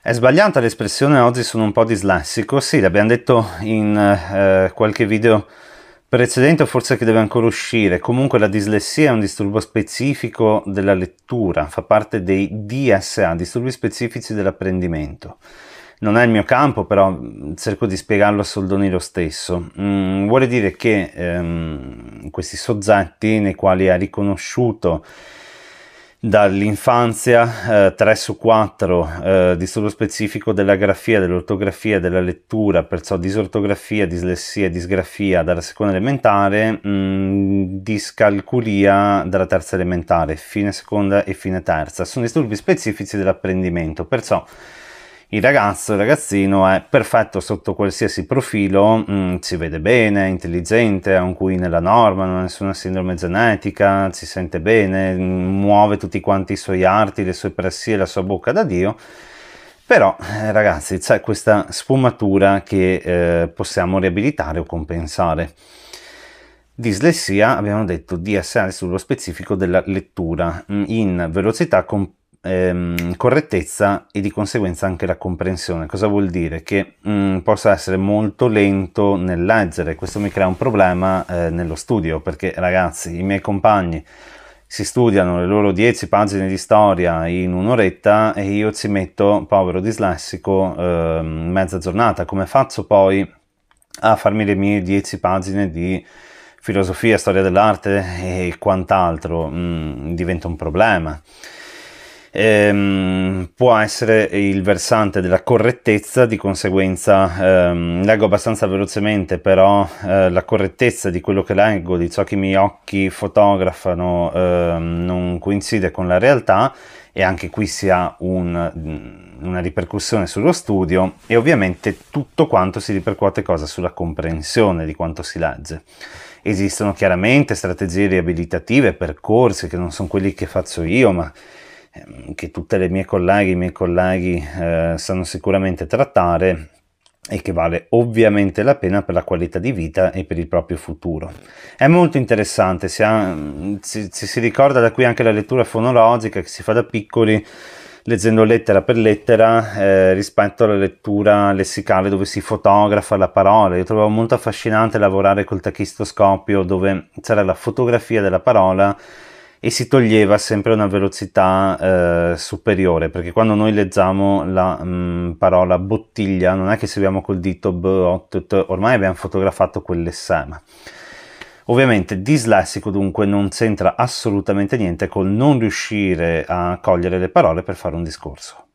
È sbagliata l'espressione, oggi sono un po' dislessico, sì, l'abbiamo detto in eh, qualche video precedente forse che deve ancora uscire. Comunque la dislessia è un disturbo specifico della lettura, fa parte dei DSA, disturbi specifici dell'apprendimento. Non è il mio campo, però mm, cerco di spiegarlo a soldoni lo stesso. Mm, vuole dire che ehm, questi soggetti nei quali ha riconosciuto dall'infanzia eh, 3 su 4 eh, disturbo specifico della grafia, dell'ortografia, della lettura, perciò disortografia, dislessia, disgrafia dalla seconda elementare, mh, mm, discalculia dalla terza elementare, fine seconda e fine terza. Sono disturbi specifici dell'apprendimento, perciò il ragazzo, il ragazzino è perfetto sotto qualsiasi profilo, mm, si vede bene, è intelligente, ha un QI nella norma, non ha nessuna sindrome genetica, si sente bene, mm, muove tutti quanti i suoi arti, le sue pressie, la sua bocca da Dio. Però eh, ragazzi c'è questa sfumatura che eh, possiamo riabilitare o compensare. Dislessia, abbiamo detto DSL sullo specifico della lettura mm, in velocità comp- ehm, correttezza e di conseguenza anche la comprensione. Cosa vuol dire? Che mh, mm, possa essere molto lento nel leggere, questo mi crea un problema eh, nello studio perché ragazzi, i miei compagni si studiano le loro 10 pagine di storia in un'oretta e io ci metto, povero dislessico, eh, mezza giornata. Come faccio poi a farmi le mie 10 pagine di filosofia, storia dell'arte e quant'altro? Mm, diventa un problema ehm, può essere il versante della correttezza, di conseguenza ehm, leggo abbastanza velocemente, però eh, la correttezza di quello che leggo, di ciò che i miei occhi fotografano, ehm, non coincide con la realtà e anche qui si ha un, una ripercussione sullo studio e ovviamente tutto quanto si ripercuote cosa sulla comprensione di quanto si legge. Esistono chiaramente strategie riabilitative, percorsi che non sono quelli che faccio io, ma Ehm, che tutte le mie colleghe e i miei colleghi eh, sanno sicuramente trattare e che vale ovviamente la pena per la qualità di vita e per il proprio futuro. È molto interessante, si, ha, mm, si, si ricorda da qui anche la lettura fonologica che si fa da piccoli leggendo lettera per lettera eh, rispetto alla lettura lessicale dove si fotografa la parola. Io trovavo molto affascinante lavorare col tachistoscopio dove c'era la fotografia della parola e si toglieva sempre una velocità eh, superiore perché quando noi leggiamo la mh, mm, parola bottiglia non è che seguiamo col dito b, ormai abbiamo fotografato quell'essema ovviamente dislessico dunque non c'entra assolutamente niente col non riuscire a cogliere le parole per fare un discorso